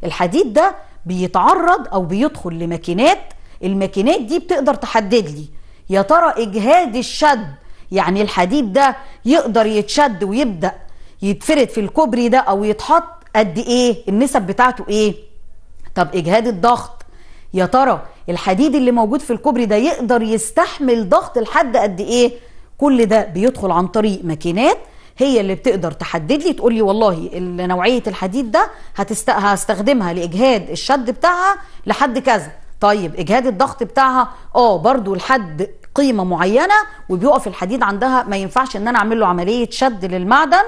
الحديد ده بيتعرض او بيدخل لماكينات الماكينات دي بتقدر تحدد لي يا ترى اجهاد الشد يعني الحديد ده يقدر يتشد ويبدا يتفرد في الكوبري ده او يتحط قد ايه النسب بتاعته ايه طب اجهاد الضغط يا ترى الحديد اللي موجود في الكوبري ده يقدر يستحمل ضغط لحد قد ايه كل ده بيدخل عن طريق ماكينات هي اللي بتقدر تحدد لي تقول لي والله نوعيه الحديد ده هتست... هستخدمها لاجهاد الشد بتاعها لحد كذا طيب اجهاد الضغط بتاعها اه برضو لحد قيمه معينه وبيقف الحديد عندها ما ينفعش ان انا اعمل له عمليه شد للمعدن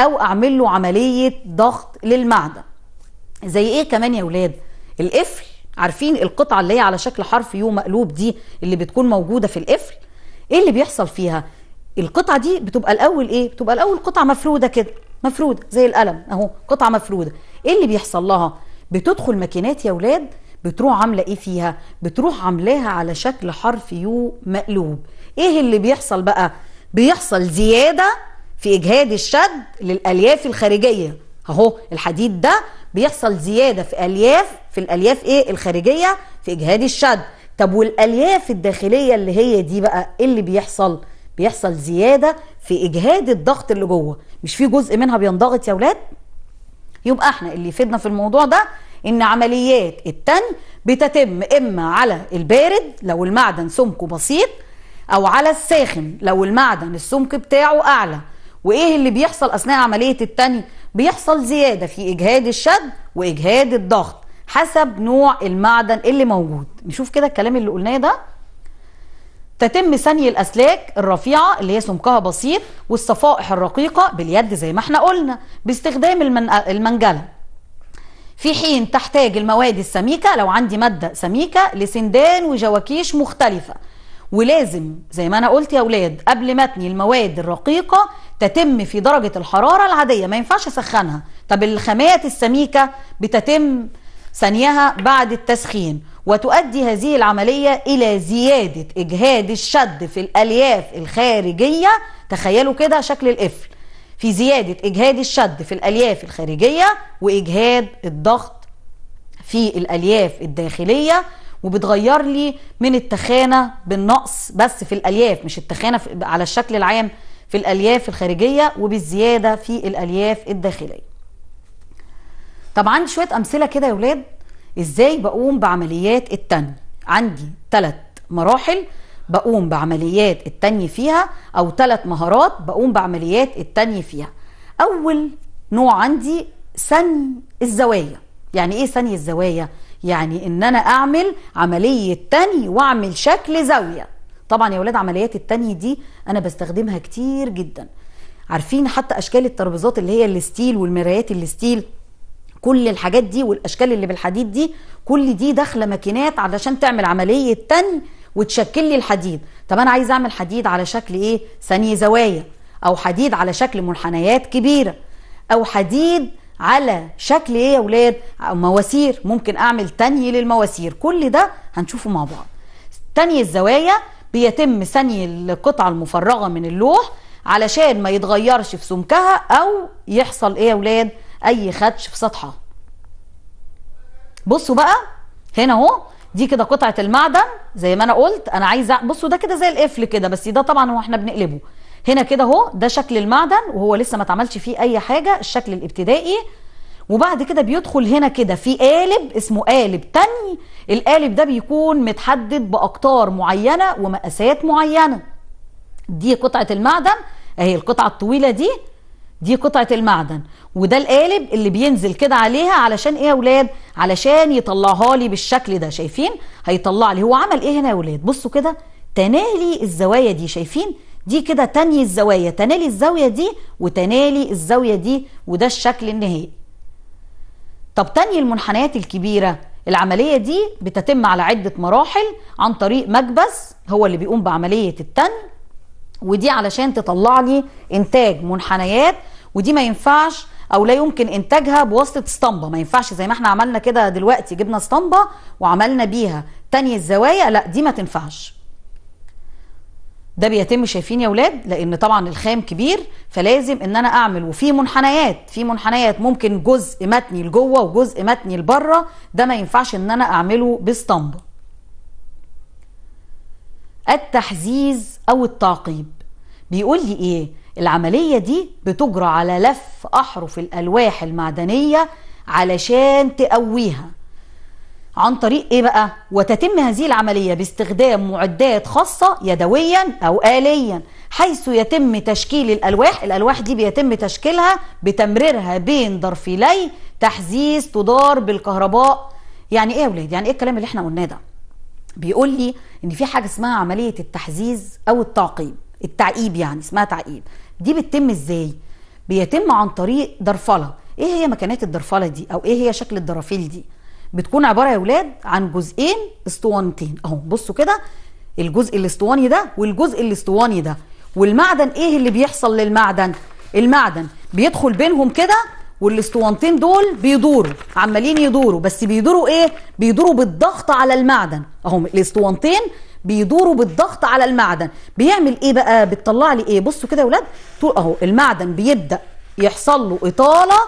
او اعمل له عمليه ضغط للمعدن زي ايه كمان يا ولاد القفل عارفين القطعه اللي هي على شكل حرف يو مقلوب دي اللي بتكون موجوده في القفل ايه اللي بيحصل فيها القطعه دي بتبقى الاول ايه بتبقى الاول قطعه مفروده كده مفروده زي القلم اهو قطعه مفروده ايه اللي بيحصل لها بتدخل ماكينات يا ولاد بتروح عامله ايه فيها بتروح عاملاها على شكل حرف يو مقلوب ايه اللي بيحصل بقى بيحصل زياده في اجهاد الشد للالياف الخارجيه اهو الحديد ده بيحصل زياده في الياف في الالياف ايه الخارجيه في اجهاد الشد طب والالياف الداخليه اللي هي دي بقى ايه اللي بيحصل بيحصل زياده في اجهاد الضغط اللي جوه مش في جزء منها بينضغط يا ولاد يبقى احنا اللي يفيدنا في الموضوع ده ان عمليات التن بتتم اما على البارد لو المعدن سمكه بسيط او على الساخن لو المعدن السمك بتاعه اعلى وايه اللي بيحصل اثناء عمليه التن بيحصل زياده في اجهاد الشد واجهاد الضغط حسب نوع المعدن اللي موجود نشوف كده الكلام اللي قلناه ده تتم ثني الاسلاك الرفيعه اللي هي سمكها بسيط والصفائح الرقيقه باليد زي ما احنا قلنا باستخدام المن... المنجله في حين تحتاج المواد السميكه لو عندي ماده سميكه لسندان وجواكيش مختلفه ولازم زي ما انا قلت يا اولاد قبل ما اتني المواد الرقيقه تتم في درجة الحرارة العادية ما ينفعش أسخنها طب الخامات السميكة بتتم ثانيها بعد التسخين وتؤدي هذه العملية إلى زيادة إجهاد الشد في الألياف الخارجية تخيلوا كده شكل القفل في زيادة إجهاد الشد في الألياف الخارجية وإجهاد الضغط في الألياف الداخلية وبتغير لي من التخانة بالنقص بس في الألياف مش التخانة على الشكل العام في الألياف الخارجية وبالزيادة في الألياف الداخلية طب عندي شوية أمثلة كده يا ولاد إزاي بقوم بعمليات التني عندي ثلاث مراحل بقوم بعمليات التني فيها أو ثلاث مهارات بقوم بعمليات التني فيها أول نوع عندي سن الزوايا يعني إيه سني الزوايا؟ يعني إن أنا أعمل عملية تني وأعمل شكل زاوية طبعا يا ولاد عمليات التانية دي انا بستخدمها كتير جدا عارفين حتى اشكال الترابيزات اللي هي الستيل والمرايات الستيل كل الحاجات دي والاشكال اللي بالحديد دي كل دي داخله ماكينات علشان تعمل عمليه تني وتشكل لي الحديد طب انا عايز اعمل حديد على شكل ايه ثاني زوايا او حديد على شكل منحنيات كبيره او حديد على شكل ايه يا ولاد مواسير ممكن اعمل تني للمواسير كل ده هنشوفه مع بعض تني الزوايا بيتم ثني القطعة المفرغة من اللوح علشان ما يتغيرش في سمكها او يحصل ايه يا ولاد اي خدش في سطحها بصوا بقى هنا اهو دي كده قطعه المعدن زي ما انا قلت انا عايزه بصوا ده كده زي القفل كده بس ده طبعا هو احنا بنقلبه هنا كده اهو ده شكل المعدن وهو لسه ما اتعملش فيه اي حاجه الشكل الابتدائي وبعد كده بيدخل هنا كده في قالب اسمه قالب تاني القالب ده بيكون متحدد باقطار معينه ومقاسات معينه دي قطعه المعدن اهي القطعه الطويله دي دي قطعه المعدن وده القالب اللي بينزل كده عليها علشان ايه يا اولاد علشان يطلعها لي بالشكل ده شايفين هيطلع لي هو عمل ايه هنا يا اولاد بصوا كده تنالي الزوايا دي شايفين دي كده تاني الزوايا تنالي الزاويه دي وتنالي الزاويه دي وده الشكل النهائي طب تاني المنحنيات الكبيرة العملية دي بتتم على عدة مراحل عن طريق مكبس هو اللي بيقوم بعملية التن ودي علشان تطلع لي انتاج منحنيات ودي ما ينفعش او لا يمكن انتاجها بواسطه اسطمبه ما ينفعش زي ما احنا عملنا كده دلوقتي جبنا اسطمبه وعملنا بيها تاني الزوايا لا دي ما تنفعش ده بيتم شايفين يا ولاد لان طبعا الخام كبير فلازم ان انا اعمل وفي منحنيات في منحنيات ممكن جزء متني لجوه وجزء متني لبره ده ما ينفعش ان انا اعمله باسطمبه التحزيز او التعقيب بيقول لي ايه العمليه دي بتجرى على لف احرف الالواح المعدنيه علشان تقويها عن طريق ايه بقى وتتم هذه العملية باستخدام معدات خاصة يدويا او آليا حيث يتم تشكيل الالواح الالواح دي بيتم تشكيلها بتمريرها بين ضرفيلي تحزيز تدار بالكهرباء يعني ايه يا ولاد يعني ايه الكلام اللي احنا قلناه ده بيقول لي ان في حاجه اسمها عمليه التحزيز او التعقيب التعقيب يعني اسمها تعقيب دي بتتم ازاي بيتم عن طريق درفله ايه هي مكانات الدرفله دي او ايه هي شكل الدرافيل دي بتكون عباره يا اولاد عن جزئين اسطوانتين اهو بصوا كده الجزء الاسطواني ده والجزء الاسطواني ده والمعدن ايه اللي بيحصل للمعدن المعدن بيدخل بينهم كده والاسطوانتين دول بيدوروا عمالين يدوروا بس بيدوروا ايه بيدوروا بالضغط على المعدن اهو الاسطوانتين بيدوروا بالضغط على المعدن بيعمل ايه بقى بتطلع لي ايه بصوا كده يا ولاد اهو المعدن بيبدا يحصل له اطاله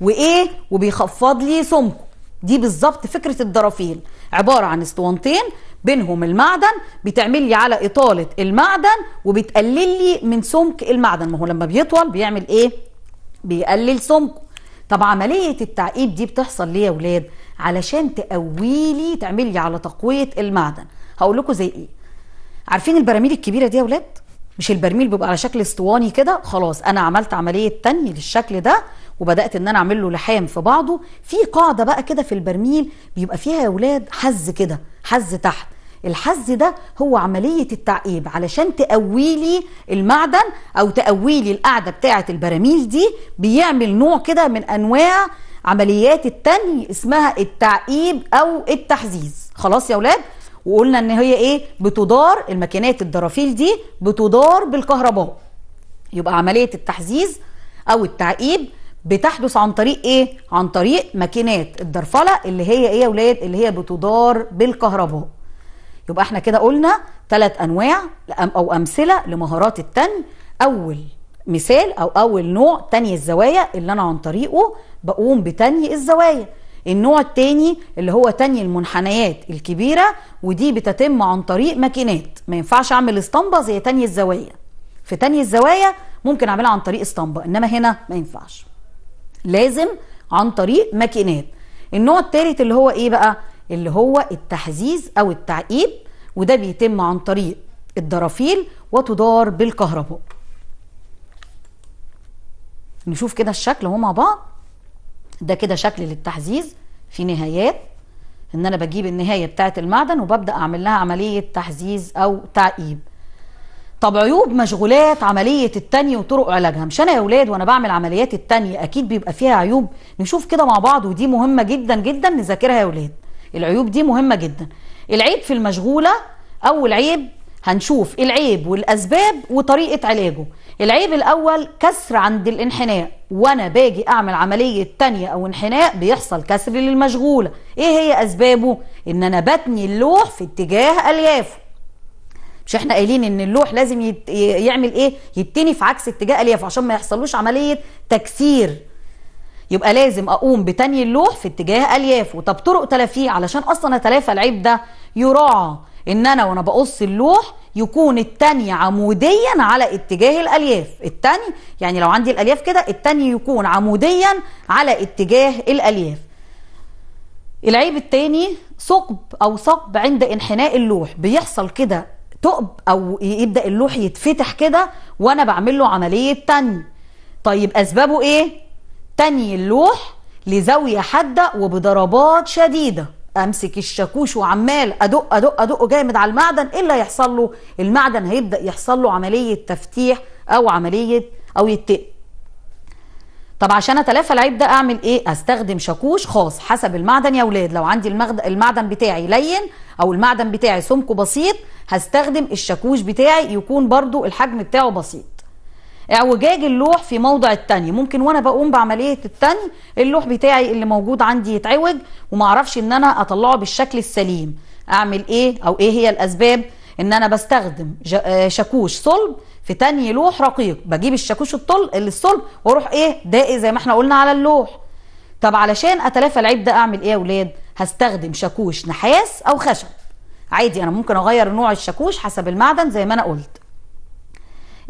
وايه وبيخفض لي سمكه دي بالظبط فكرة الدرافيل عبارة عن اسطوانتين بينهم المعدن بتعمل لي على إطالة المعدن وبتقلل لي من سمك المعدن ما هو لما بيطول بيعمل إيه؟ بيقلل سمكه طب عملية التعقيد دي بتحصل ليه يا ولاد؟ علشان تقوي لي تعمل لي على تقوية المعدن هقول لكم زي إيه؟ عارفين البراميل الكبيرة دي يا ولاد؟ مش البرميل بيبقى على شكل اسطواني كده خلاص انا عملت عمليه تاني للشكل ده وبدات ان انا اعمل له لحام في بعضه في قاعده بقى كده في البرميل بيبقى فيها يا ولاد حز كده حز تحت الحز ده هو عملية التعقيب علشان تقوي لي المعدن أو تقوي لي القاعدة بتاعة البراميل دي بيعمل نوع كده من أنواع عمليات التني اسمها التعقيب أو التحزيز خلاص يا ولاد وقلنا ان هي ايه بتدار الماكينات الدرافيل دي بتدار بالكهرباء يبقى عملية التحزيز أو التعقيب بتحدث عن طريق ايه عن طريق ماكينات الدرفله اللي هي ايه يا اولاد اللي هي بتدار بالكهرباء يبقى احنا كده قلنا ثلاث انواع او امثله لمهارات التن اول مثال او اول نوع تني الزوايا اللي انا عن طريقه بقوم بتني الزوايا النوع الثاني اللي هو تني المنحنيات الكبيره ودي بتتم عن طريق ماكينات ما ينفعش اعمل اسطمبه زي تني الزوايا في تني الزوايا ممكن اعملها عن طريق اسطمبه انما هنا ما ينفعش لازم عن طريق ماكينات النوع الثالث اللي هو ايه بقى اللي هو التحزيز او التعقيب وده بيتم عن طريق الدرافيل وتدار بالكهرباء نشوف كده الشكل اهو مع بعض ده كده شكل للتحزيز في نهايات ان انا بجيب النهايه بتاعه المعدن وببدا اعمل لها عمليه تحزيز او تعقيب طب عيوب مشغولات عملية التانية وطرق علاجها مش أنا يا أولاد وأنا بعمل عمليات التانية أكيد بيبقى فيها عيوب نشوف كده مع بعض ودي مهمة جدا جدا نذاكرها يا أولاد العيوب دي مهمة جدا العيب في المشغولة أول عيب هنشوف العيب والأسباب وطريقة علاجه العيب الأول كسر عند الانحناء وأنا باجي أعمل عملية تانية أو انحناء بيحصل كسر للمشغولة إيه هي أسبابه إن أنا بتني اللوح في اتجاه أليافه مش احنا قايلين ان اللوح لازم يت... يعمل ايه يتني في عكس اتجاه الياف عشان ما يحصلوش عمليه تكسير يبقى لازم اقوم بتني اللوح في اتجاه اليافه طب طرق تلافيه علشان اصلا اتلافى العيب ده يراعى ان انا وانا بقص اللوح يكون التاني عموديا على اتجاه الالياف التاني يعني لو عندي الالياف كده التاني يكون عموديا على اتجاه الالياف العيب التاني ثقب او ثقب عند انحناء اللوح بيحصل كده تقب او يبدا اللوح يتفتح كده وانا بعمل له عمليه تني طيب اسبابه ايه تني اللوح لزاويه حاده وبضربات شديده امسك الشاكوش وعمال ادق ادق ادق جامد على المعدن ايه اللي هيحصل له المعدن هيبدا يحصل له عمليه تفتيح او عمليه او يتقل طب عشان اتلافى العيب ده اعمل ايه استخدم شاكوش خاص حسب المعدن يا اولاد لو عندي المغد... المعدن بتاعي لين او المعدن بتاعي سمكه بسيط هستخدم الشاكوش بتاعي يكون برضو الحجم بتاعه بسيط اعوجاج اللوح في موضع التاني ممكن وانا بقوم بعمليه التاني اللوح بتاعي اللي موجود عندي يتعوج ومعرفش ان انا اطلعه بالشكل السليم اعمل ايه او ايه هي الاسباب ان انا بستخدم آه، شاكوش صلب في تاني لوح رقيق بجيب الشاكوش الطل الصلب واروح ايه داقي زي ما احنا قلنا على اللوح طب علشان اتلافى العيب ده اعمل ايه يا ولاد هستخدم شاكوش نحاس او خشب عادي انا ممكن اغير نوع الشاكوش حسب المعدن زي ما انا قلت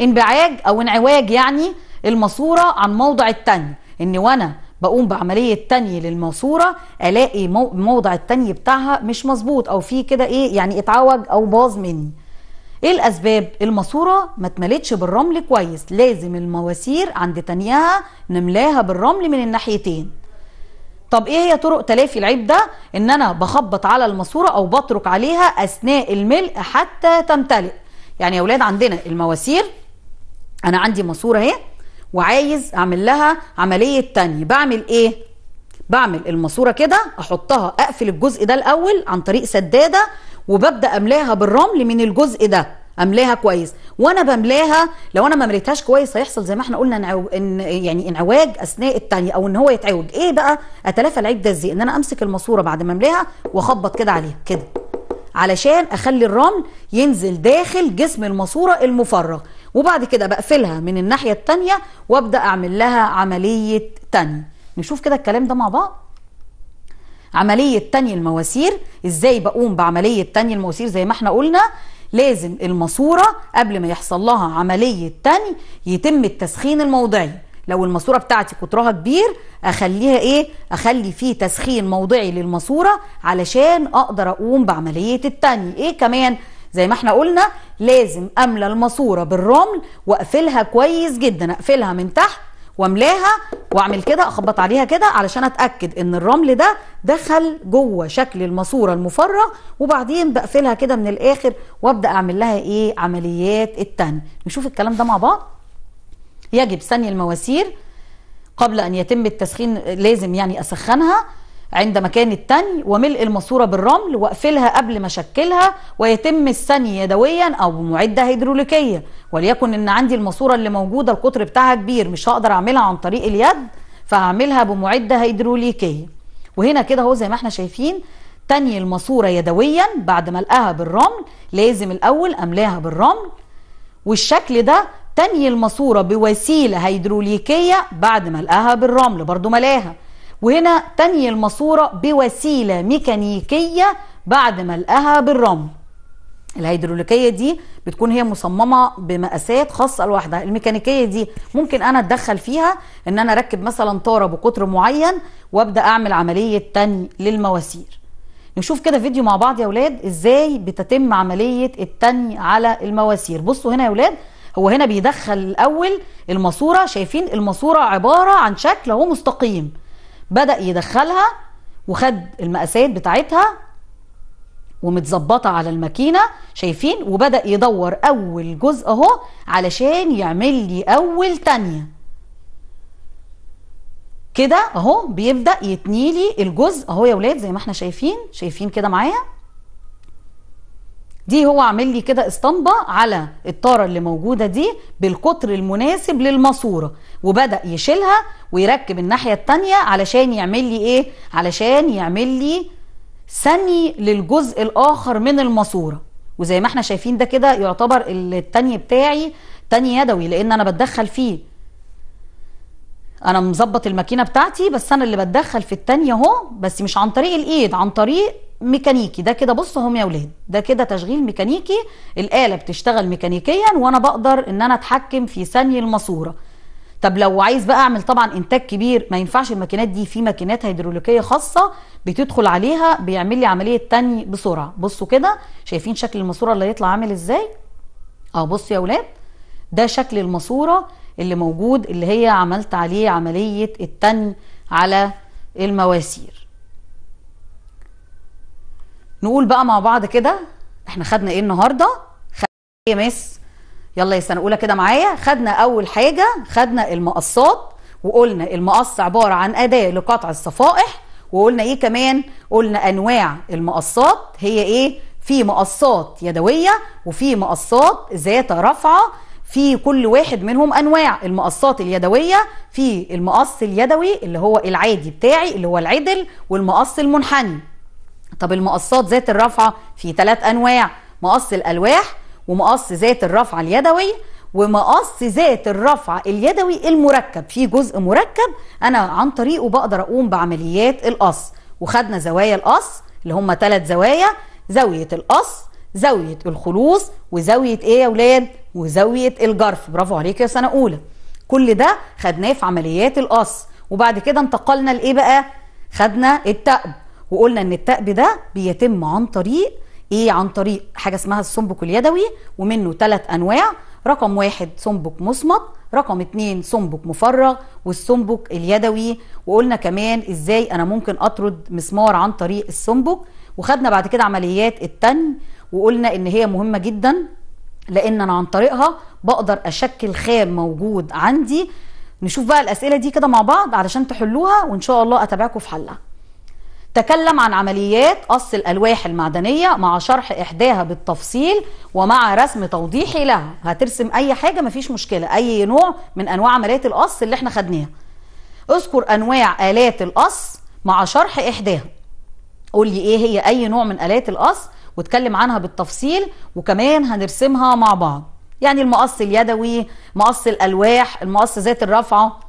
انبعاج او انعواج يعني الماسوره عن موضع التاني ان وانا بقوم بعمليه تاني للماسوره الاقي موضع التاني بتاعها مش مظبوط او في كده ايه يعني اتعوج او باظ مني ايه الاسباب الماسوره ما اتملتش بالرمل كويس لازم المواسير عند تنيها نملاها بالرمل من الناحيتين طب ايه هي طرق تلافي العيب ده ان انا بخبط على الماسوره او بترك عليها اثناء الملء حتى تمتلئ يعني يا اولاد عندنا المواسير انا عندي ماسوره اهي وعايز اعمل لها عمليه تانية بعمل ايه بعمل الماسوره كده احطها اقفل الجزء ده الاول عن طريق سداده وببدا املاها بالرمل من الجزء ده املاها كويس وانا بملاها لو انا ما مليتهاش كويس هيحصل زي ما احنا قلنا انعو... ان يعني انعواج اثناء الثانيه او ان هو يتعوج ايه بقى اتلافى العيب ده ازاي ان انا امسك الماسوره بعد ما املاها واخبط كده عليها كده علشان اخلي الرمل ينزل داخل جسم الماسوره المفرغ وبعد كده بقفلها من الناحيه الثانيه وابدا اعمل لها عمليه تانية نشوف كده الكلام ده مع بعض عملية تاني المواسير ازاي بقوم بعملية تاني المواسير زي ما احنا قلنا لازم الماسورة قبل ما يحصل لها عملية تاني يتم التسخين الموضعي لو الماسوره بتاعتي قطرها كبير اخليها ايه اخلي فيه تسخين موضعي للماسوره علشان اقدر اقوم بعمليه التاني ايه كمان زي ما احنا قلنا لازم املى الماسوره بالرمل واقفلها كويس جدا اقفلها من تحت واملاها واعمل كده اخبط عليها كده علشان اتاكد ان الرمل ده دخل جوه شكل الماسوره المفرغ وبعدين بقفلها كده من الاخر وابدا اعمل لها ايه عمليات التن نشوف الكلام ده مع بعض يجب سني المواسير قبل ان يتم التسخين لازم يعني اسخنها عند مكان التني وملء الماسوره بالرمل واقفلها قبل ما اشكلها ويتم الثني يدويا او بمعده هيدروليكيه وليكن ان عندي الماسوره اللي موجوده القطر بتاعها كبير مش هقدر اعملها عن طريق اليد فهعملها بمعده هيدروليكيه وهنا كده اهو زي ما احنا شايفين تني الماسوره يدويا بعد ما القاها بالرمل لازم الاول املاها بالرمل والشكل ده تني الماسوره بوسيله هيدروليكيه بعد ما القاها بالرمل برضو ملاها وهنا تنهي الماسورة بوسيلة ميكانيكية بعد ملقها بالرمل الهيدروليكية دي بتكون هي مصممة بمقاسات خاصة لوحدها الميكانيكية دي ممكن أنا أتدخل فيها إن أنا أركب مثلا طارة بقطر معين وأبدأ أعمل عملية تني للمواسير نشوف كده فيديو مع بعض يا ولاد إزاي بتتم عملية التني على المواسير بصوا هنا يا ولاد هو هنا بيدخل الأول الماسورة شايفين الماسورة عبارة عن شكل هو مستقيم بدأ يدخلها وخد المقاسات بتاعتها ومتظبطه على الماكينه شايفين وبدا يدور اول جزء اهو علشان يعمل لي اول تانية كده اهو بيبدا يتنيلي الجزء اهو يا ولاد زي ما احنا شايفين شايفين كده معايا دي هو عامل لي كده اسطمبه على الطاره اللي موجوده دي بالقطر المناسب للماسوره وبدا يشيلها ويركب الناحيه الثانيه علشان يعمل لي ايه علشان يعمل لي ثني للجزء الاخر من الماسوره وزي ما احنا شايفين ده كده يعتبر التاني بتاعي تاني يدوي لان انا بتدخل فيه انا مظبط الماكينه بتاعتي بس انا اللي بتدخل في التانيه اهو بس مش عن طريق الايد عن طريق ميكانيكي ده كده بص هم يا ولاد ده كده تشغيل ميكانيكي الاله بتشتغل ميكانيكيا وانا بقدر ان انا اتحكم في ثني الماسوره طب لو عايز بقى اعمل طبعا انتاج كبير ما ينفعش الماكينات دي في ماكينات هيدروليكيه خاصه بتدخل عليها بيعمل لي عمليه تني بسرعه بصوا كده شايفين شكل الماسوره اللي هيطلع عامل ازاي اه بصوا يا ولاد ده شكل الماسوره اللي موجود اللي هي عملت عليه عمليه التني على المواسير نقول بقى مع بعض كده احنا خدنا ايه النهارده خدنا ايه مس يلا يا سنه اولى كده معايا خدنا اول حاجه خدنا المقصات وقلنا المقص عباره عن اداه لقطع الصفائح وقلنا ايه كمان قلنا انواع المقصات هي ايه في مقصات يدويه وفي مقصات ذات رفعه في كل واحد منهم انواع المقصات اليدويه في المقص اليدوي اللي هو العادي بتاعي اللي هو العدل والمقص المنحني طب المقصات ذات الرفعه في ثلاث انواع مقص الالواح ومقص ذات الرفعه اليدوي ومقص ذات الرفع اليدوي المركب في جزء مركب انا عن طريقه بقدر اقوم بعمليات القص وخدنا زوايا القص اللي هم ثلاث زوايا زاويه القص زاويه الخلوص وزاويه ايه يا ولاد وزاويه الجرف برافو عليك يا سنه اولى كل ده خدناه في عمليات القص وبعد كده انتقلنا لايه بقى خدنا التأب وقلنا ان التأب ده بيتم عن طريق ايه عن طريق حاجه اسمها السنبك اليدوي ومنه ثلاث انواع رقم واحد سنبك مصمت رقم اتنين سنبك مفرغ والسنبك اليدوي وقلنا كمان ازاي انا ممكن اطرد مسمار عن طريق السنبك وخدنا بعد كده عمليات التن وقلنا ان هي مهمه جدا لان انا عن طريقها بقدر اشكل خام موجود عندي نشوف بقى الاسئله دي كده مع بعض علشان تحلوها وان شاء الله اتابعكم في حلها تكلم عن عمليات قص الألواح المعدنية مع شرح إحداها بالتفصيل ومع رسم توضيحي لها هترسم أي حاجة مفيش مشكلة أي نوع من أنواع عمليات القص اللي احنا خدناها اذكر أنواع آلات القص مع شرح إحداها قول لي إيه هي أي نوع من آلات القص واتكلم عنها بالتفصيل وكمان هنرسمها مع بعض يعني المقص اليدوي مقص الألواح المقص ذات الرفعة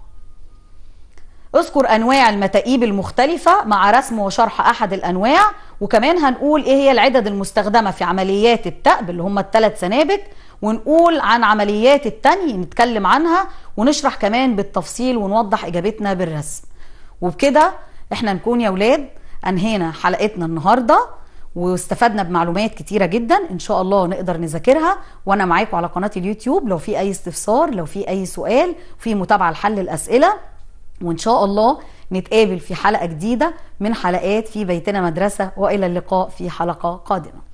اذكر انواع المتائيب المختلفة مع رسم وشرح احد الانواع وكمان هنقول ايه هي العدد المستخدمة في عمليات التأب اللي هم الثلاث سنابك ونقول عن عمليات التاني نتكلم عنها ونشرح كمان بالتفصيل ونوضح اجابتنا بالرسم وبكده احنا نكون يا ولاد انهينا حلقتنا النهارده واستفدنا بمعلومات كتيره جدا ان شاء الله نقدر نذاكرها وانا معاكم على قناه اليوتيوب لو في اي استفسار لو في اي سؤال في متابعه لحل الاسئله وان شاء الله نتقابل في حلقه جديده من حلقات في بيتنا مدرسه والى اللقاء في حلقه قادمه